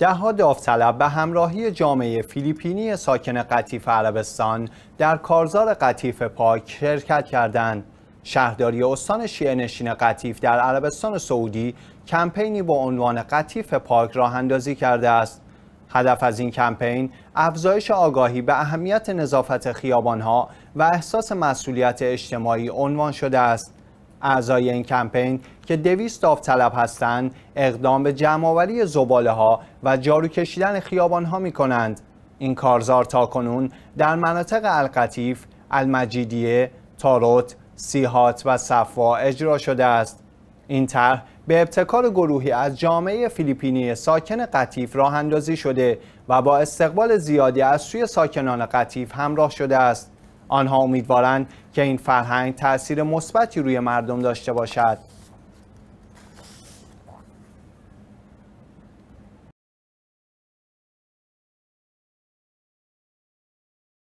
دهها داوطلب به همراهی جامعه فیلیپینی ساکن قطیف عربستان در کارزار قطیف پاک شرکت کردند. شهرداری استان شیعه نشین قطیف در عربستان سعودی کمپینی با عنوان قطیف پاک راه اندازی کرده است. هدف از این کمپین افزایش آگاهی به اهمیت نظافت خیابانها و احساس مسئولیت اجتماعی عنوان شده است. اعضای این کمپین که دویست داوطلب هستند اقدام به جمعآوری زباله ها و جارو کشیدن خیابان ها می کنند. این کارزار تاکنون در مناطق القطیف، المجیدیه، تاروت، سیحات و صفا اجرا شده است. این طرح به ابتکار گروهی از جامعه فیلیپینی ساکن قطیف راه اندازی شده و با استقبال زیادی از سوی ساکنان قطیف همراه شده است. آنها امیدوارند که این فرهنگ تاثیر مثبتی روی مردم داشته باشد